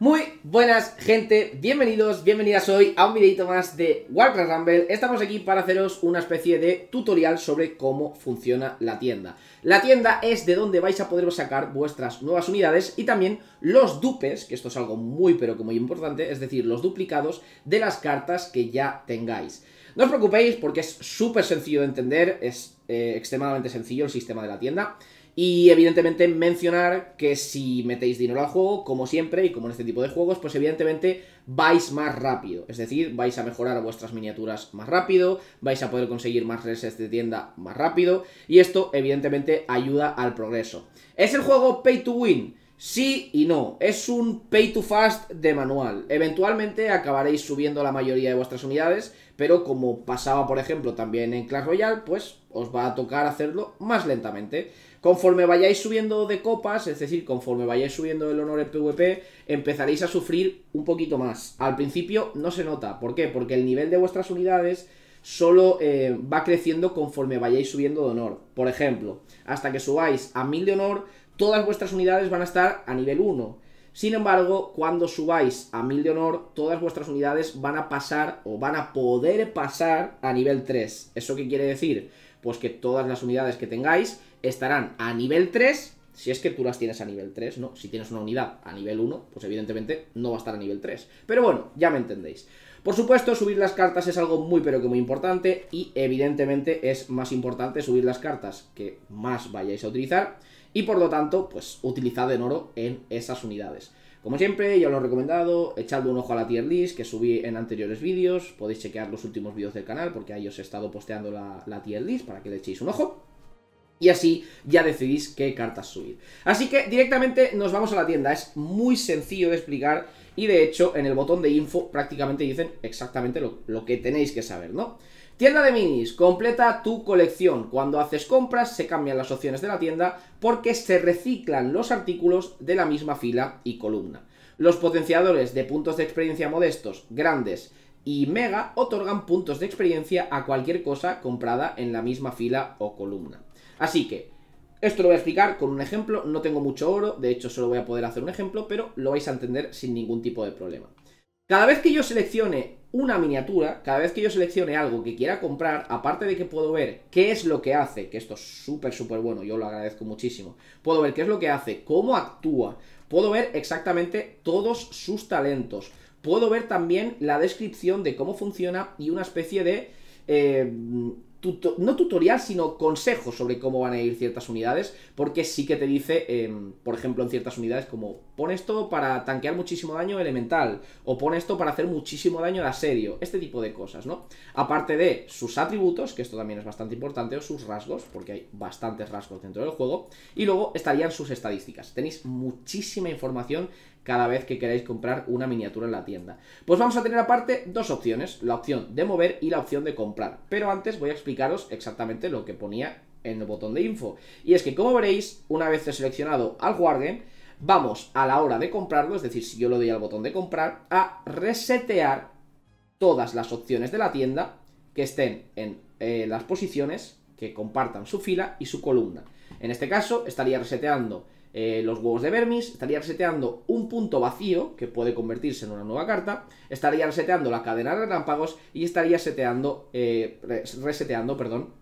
Muy buenas gente, bienvenidos, bienvenidas hoy a un videito más de Warcraft Rumble Estamos aquí para haceros una especie de tutorial sobre cómo funciona la tienda La tienda es de donde vais a poder sacar vuestras nuevas unidades y también los dupes, que esto es algo muy pero que muy importante Es decir, los duplicados de las cartas que ya tengáis No os preocupéis porque es súper sencillo de entender, es eh, extremadamente sencillo el sistema de la tienda y evidentemente mencionar que si metéis dinero al juego, como siempre y como en este tipo de juegos, pues evidentemente vais más rápido. Es decir, vais a mejorar vuestras miniaturas más rápido, vais a poder conseguir más resets de tienda más rápido y esto evidentemente ayuda al progreso. ¿Es el juego Pay to Win? Sí y no, es un pay to fast de manual. Eventualmente acabaréis subiendo la mayoría de vuestras unidades, pero como pasaba por ejemplo también en Clash Royale, pues os va a tocar hacerlo más lentamente. Conforme vayáis subiendo de copas, es decir, conforme vayáis subiendo el honor el PvP, empezaréis a sufrir un poquito más. Al principio no se nota, ¿por qué? Porque el nivel de vuestras unidades solo eh, va creciendo conforme vayáis subiendo de honor. Por ejemplo, hasta que subáis a 1000 de honor, todas vuestras unidades van a estar a nivel 1. Sin embargo, cuando subáis a 1000 de honor, todas vuestras unidades van a pasar o van a poder pasar a nivel 3. ¿Eso qué quiere decir? Pues que todas las unidades que tengáis estarán a nivel 3, si es que tú las tienes a nivel 3, ¿no? Si tienes una unidad a nivel 1, pues evidentemente no va a estar a nivel 3. Pero bueno, ya me entendéis. Por supuesto, subir las cartas es algo muy pero que muy importante y evidentemente es más importante subir las cartas que más vayáis a utilizar y por lo tanto, pues utilizad en oro en esas unidades. Como siempre, ya os lo he recomendado, echadle un ojo a la tier list que subí en anteriores vídeos, podéis chequear los últimos vídeos del canal porque ahí os he estado posteando la, la tier list para que le echéis un ojo. Y así ya decidís qué cartas subir. Así que directamente nos vamos a la tienda. Es muy sencillo de explicar y de hecho, en el botón de info prácticamente dicen exactamente lo, que tenéis que saber, ¿no? Tienda de minis, completa tu colección. Cuando haces compras se cambian las opciones de la tienda porque se reciclan los artículos de la misma fila y columna. Los potenciadores de puntos de experiencia modestos, grandes y mega otorgan puntos de experiencia a cualquier cosa comprada en la misma fila o columna. Así que, esto lo voy a explicar con un ejemplo, no tengo mucho oro, de hecho solo voy a poder hacer un ejemplo, pero lo vais a entender sin ningún tipo de problema. Cada vez que yo seleccione una miniatura, cada vez que yo seleccione algo que quiera comprar, aparte de que puedo ver qué es lo que hace, que esto es súper, súper bueno, yo lo agradezco muchísimo, puedo ver qué es lo que hace, cómo actúa, puedo ver exactamente todos sus talentos, puedo ver también la descripción de cómo funciona y una especie de... Eh, no tutorial, sino consejos sobre cómo van a ir ciertas unidades, porque sí que te dice, em, por ejemplo, en ciertas unidades como, pon esto para tanquear muchísimo daño elemental, o pon esto para hacer muchísimo daño de asedio, este tipo de cosas, ¿no? Aparte de sus atributos, que esto también es bastante importante, o sus rasgos, porque hay bastantes rasgos dentro del juego, y luego estarían sus estadísticas. Tenéis muchísima información cada vez que queráis comprar una miniatura en la tienda. Pues vamos a tener aparte dos opciones, la opción de mover y la opción de comprar. Pero antes voy a explicaros exactamente lo que ponía en el botón de info. Y es que como veréis, una vez seleccionado al guarden. vamos a la hora de comprarlo, es decir, si yo le doy al botón de comprar, a resetear todas las opciones de la tienda que estén en eh, las posiciones que compartan su fila y su columna. En este caso, estaría reseteando eh, los huevos de Vermis, estaría reseteando un punto vacío, que puede convertirse en una nueva carta, estaría reseteando la cadena de relámpagos y estaría seteando, eh, reseteando, perdón,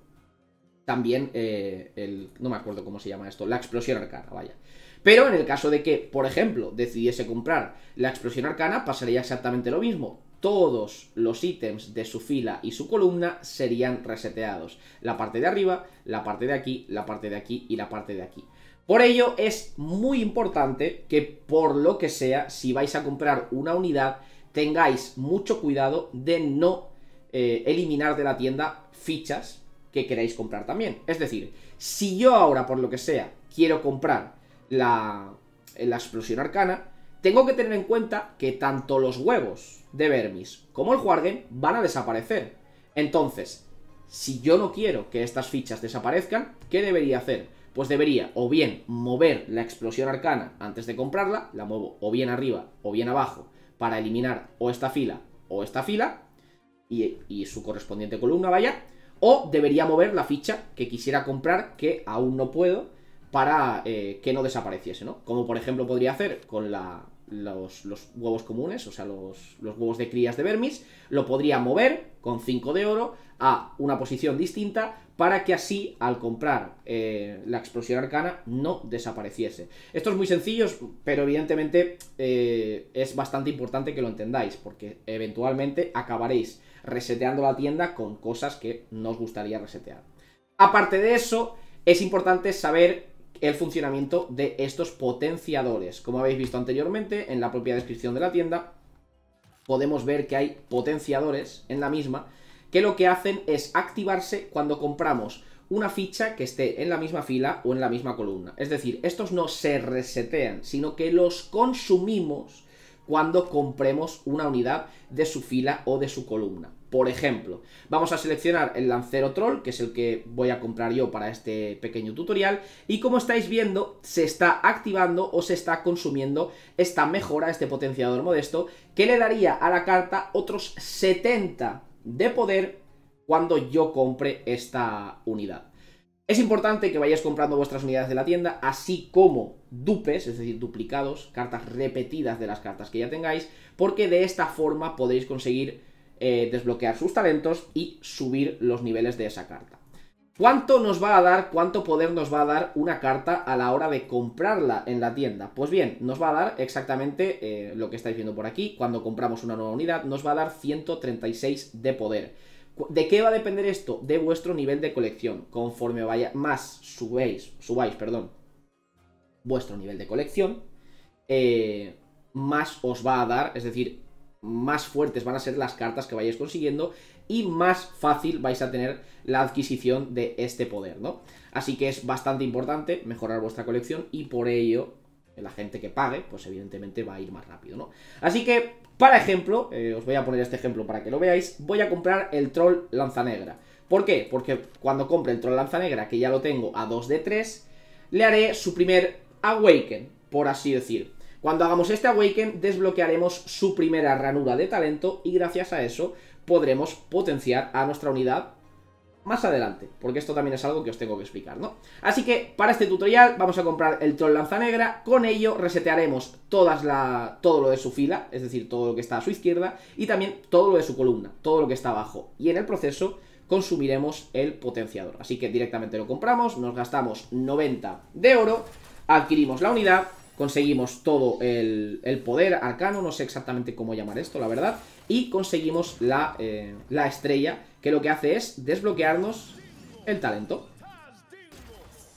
también eh, el... no me acuerdo cómo se llama esto, la explosión arcana, vaya. Pero en el caso de que, por ejemplo, decidiese comprar la explosión arcana, pasaría exactamente lo mismo. Todos los ítems de su fila y su columna serían reseteados. La parte de arriba, la parte de aquí, la parte de aquí y la parte de aquí. Por ello es muy importante que por lo que sea, si vais a comprar una unidad, tengáis mucho cuidado de no eh, eliminar de la tienda fichas que queráis comprar también. Es decir, si yo ahora, por lo que sea, quiero comprar la, la explosión arcana, tengo que tener en cuenta que tanto los huevos de Vermis como el Juargen van a desaparecer. Entonces, si yo no quiero que estas fichas desaparezcan, ¿qué debería hacer? pues debería o bien mover la explosión arcana antes de comprarla, la muevo o bien arriba o bien abajo para eliminar o esta fila o esta fila y, su correspondiente columna, vaya, o debería mover la ficha que quisiera comprar que aún no puedo para eh, que no desapareciese, ¿no? Como por ejemplo podría hacer con la los, huevos comunes, o sea, los, huevos de crías de vermis, lo podría mover con 5 de oro a una posición distinta para que así, al comprar eh, la explosión arcana, no desapareciese. Esto es muy sencillo, pero evidentemente eh, es bastante importante que lo entendáis, porque eventualmente acabaréis reseteando la tienda con cosas que no os gustaría resetear. Aparte de eso, es importante saber el funcionamiento de estos potenciadores. Como habéis visto anteriormente, en la propia descripción de la tienda, podemos ver que hay potenciadores en la misma, que lo que hacen es activarse cuando compramos una ficha que esté en la misma fila o en la misma columna. Es decir, estos no se resetean, sino que los consumimos cuando compremos una unidad de su fila o de su columna. Por ejemplo, vamos a seleccionar el lancero troll, que es el que voy a comprar yo para este pequeño tutorial, y como estáis viendo, se está activando o se está consumiendo esta mejora, este potenciador modesto, que le daría a la carta otros 70 de poder cuando yo compre esta unidad. Es importante que vayáis comprando vuestras unidades de la tienda, así como dupes, es decir, duplicados, cartas repetidas de las cartas que ya tengáis, porque de esta forma podéis conseguir eh, desbloquear sus talentos y subir los niveles de esa carta. ¿Cuánto nos va a dar, cuánto poder nos va a dar una carta a la hora de comprarla en la tienda? Pues bien, nos va a dar exactamente eh, lo que estáis viendo por aquí. Cuando compramos una nueva unidad, nos va a dar 136 de poder. ¿De qué va a depender esto? De vuestro nivel de colección. Conforme vaya más subéis, subáis, perdón, vuestro nivel de colección, eh, más os va a dar, es decir, más fuertes van a ser las cartas que vayáis consiguiendo y más fácil vais a tener la adquisición de este poder, ¿no? Así que es bastante importante mejorar vuestra colección y por ello la gente que pague, pues evidentemente va a ir más rápido, ¿no? Así que, para ejemplo, eh, os voy a poner este ejemplo para que lo veáis, voy a comprar el troll lanzanegra. ¿Por qué? Porque cuando compre el troll lanzanegra, que ya lo tengo a 2 de 3, le haré su primer awaken, por así decir. Cuando hagamos este Awaken desbloquearemos su primera ranura de talento y gracias a eso podremos potenciar a nuestra unidad más adelante, porque esto también es algo que os tengo que explicar, ¿no? Así que para este tutorial vamos a comprar el Troll Lanzanegra, con ello resetearemos todas la, todo lo de su fila, es decir, todo lo que está a su izquierda, y también todo lo de su columna, todo lo que está abajo, y en el proceso consumiremos el potenciador. Así que directamente lo compramos, nos gastamos 90 de oro, adquirimos la unidad Conseguimos todo el, poder arcano, no sé exactamente cómo llamar esto, la verdad. Y conseguimos eh, la, estrella, que lo que hace es desbloquearnos el talento.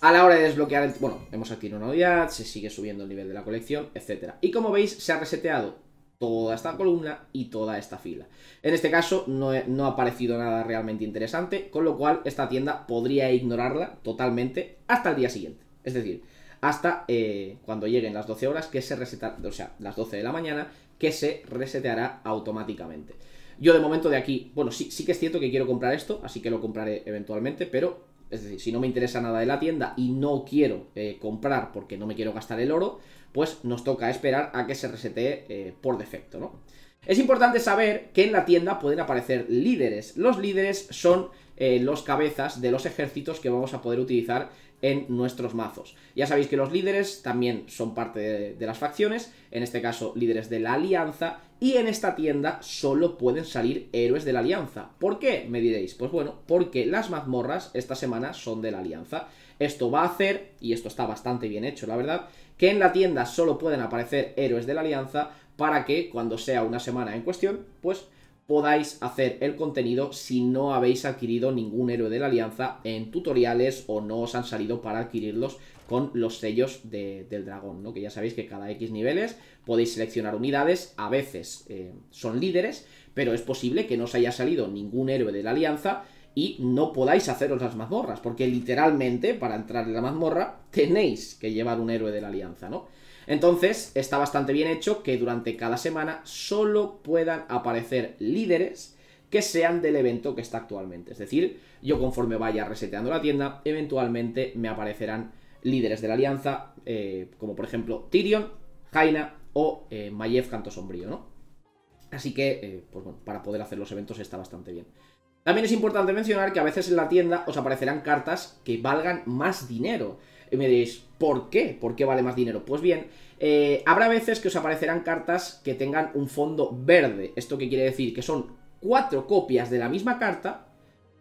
A la hora de desbloquear el... Bueno, hemos adquirido una unidad, se sigue subiendo el nivel de la colección, etc. Y como veis, se ha reseteado toda esta columna y toda esta fila. En este caso no, no ha aparecido nada realmente interesante, con lo cual esta tienda podría ignorarla totalmente hasta el día siguiente. Es decir, hasta eh, cuando lleguen las 12 horas que se o sea, las 12 de la mañana que se reseteará automáticamente. Yo de momento de aquí, bueno, sí, sí que es cierto que quiero comprar esto, así que lo compraré eventualmente, pero es decir, si no me interesa nada de la tienda y no quiero eh, comprar porque no me quiero gastar el oro, pues nos toca esperar a que se resetee eh, por defecto, ¿no? Es importante saber que en la tienda pueden aparecer líderes. Los líderes son los cabezas de los ejércitos que vamos a poder utilizar en nuestros mazos. Ya sabéis que los líderes también son parte de, las facciones, en este caso líderes de la alianza, y en esta tienda solo pueden salir héroes de la alianza. ¿Por qué? Me diréis. Pues bueno, porque las mazmorras esta semana son de la alianza. Esto va a hacer, y esto está bastante bien hecho la verdad, que en la tienda solo pueden aparecer héroes de la alianza para que cuando sea una semana en cuestión, pues podáis hacer el contenido si no habéis adquirido ningún héroe de la alianza en tutoriales o no os han salido para adquirirlos con los sellos del dragón, ¿no? Que ya sabéis que cada X niveles podéis seleccionar unidades, a veces eh, son líderes, pero es posible que no os haya salido ningún héroe de la alianza y no podáis haceros las mazmorras, porque literalmente para entrar en la mazmorra tenéis que llevar un héroe de la alianza, ¿no? Entonces, está bastante bien hecho que durante cada semana solo puedan aparecer líderes que sean del evento que está actualmente. Es decir, yo conforme vaya reseteando la tienda, eventualmente me aparecerán líderes de la alianza, eh, como por ejemplo Tyrion, Jaina o eh, Mayev Canto Sombrío, ¿no? Así que, eh, pues bueno, para poder hacer los eventos está bastante bien. También es importante mencionar que a veces en la tienda os aparecerán cartas que valgan más dinero. Y me diréis, ¿por qué? ¿Por qué vale más dinero? Pues bien, eh, habrá veces que os aparecerán cartas que tengan un fondo verde. ¿Esto qué quiere decir? Que son cuatro copias de la misma carta,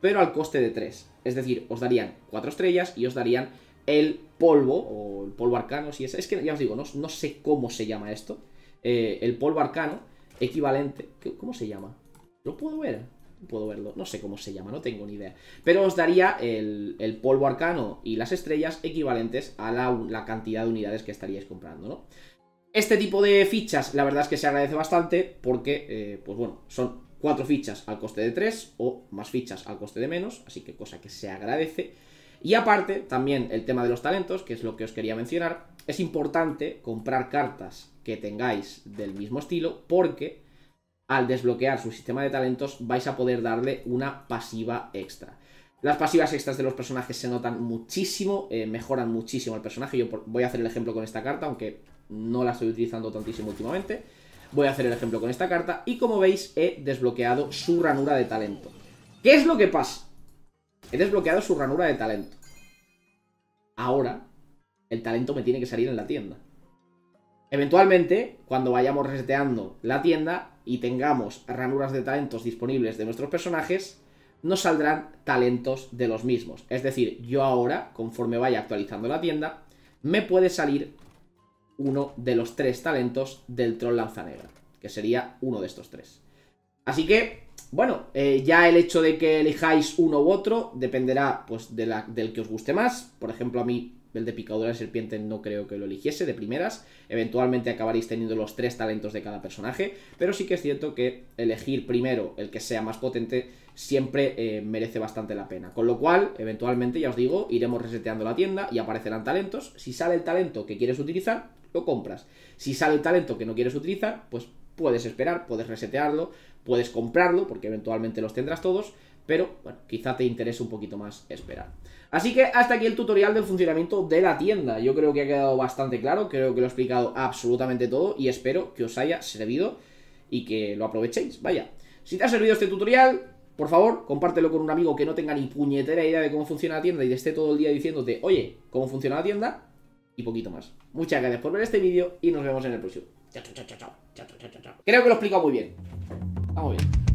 pero al coste de tres. Es decir, os darían cuatro estrellas y os darían el polvo, o el polvo arcano, si es... Es que ya os digo, no, no sé cómo se llama esto. Eh, el polvo arcano equivalente... ¿Cómo se llama? ¿Lo puedo ver? puedo verlo, no sé cómo se llama, no tengo ni idea. Pero os daría el, polvo arcano y las estrellas equivalentes a la, cantidad de unidades que estaríais comprando, ¿no? Este tipo de fichas, la verdad es que se agradece bastante porque, eh, pues bueno, son cuatro fichas al coste de tres o más fichas al coste de menos, así que cosa que se agradece. Y aparte, también el tema de los talentos, que es lo que os quería mencionar, es importante comprar cartas que tengáis del mismo estilo porque al desbloquear su sistema de talentos vais a poder darle una pasiva extra. Las pasivas extras de los personajes se notan muchísimo, eh, mejoran muchísimo el personaje. Yo voy a hacer el ejemplo con esta carta, aunque no la estoy utilizando tantísimo últimamente. Voy a hacer el ejemplo con esta carta y como veis he desbloqueado su ranura de talento. ¿Qué es lo que pasa? He desbloqueado su ranura de talento. Ahora, el talento me tiene que salir en la tienda. Eventualmente, cuando vayamos reseteando la tienda, y tengamos ranuras de talentos disponibles de nuestros personajes, nos saldrán talentos de los mismos. Es decir, yo ahora, conforme vaya actualizando la tienda, me puede salir uno de los tres talentos del troll lanzanegra, que sería uno de estos tres. Así que, bueno, eh, ya el hecho de que elijáis uno u otro dependerá pues, de la, del que os guste más. Por ejemplo, a mí el de picadura de serpiente no creo que lo eligiese de primeras. Eventualmente acabaréis teniendo los tres talentos de cada personaje, pero sí que es cierto que elegir primero el que sea más potente siempre eh, merece bastante la pena. Con lo cual, eventualmente, ya os digo, iremos reseteando la tienda y aparecerán talentos. Si sale el talento que quieres utilizar, lo compras. Si sale el talento que no quieres utilizar, pues puedes esperar, puedes resetearlo, puedes comprarlo, porque eventualmente los tendrás todos pero bueno, quizá te interese un poquito más esperar. Así que hasta aquí el tutorial del funcionamiento de la tienda. Yo creo que ha quedado bastante claro, creo que lo he explicado absolutamente todo y espero que os haya servido y que lo aprovechéis. Vaya, si te ha servido este tutorial, por favor, compártelo con un amigo que no tenga ni puñetera idea de cómo funciona la tienda y esté todo el día diciéndote, oye, cómo funciona la tienda y poquito más. Muchas gracias por ver este vídeo y nos vemos en el próximo. Chao, chao, chao, chao, chao, chao, chao, Creo que lo he explicado muy bien. Vamos bien.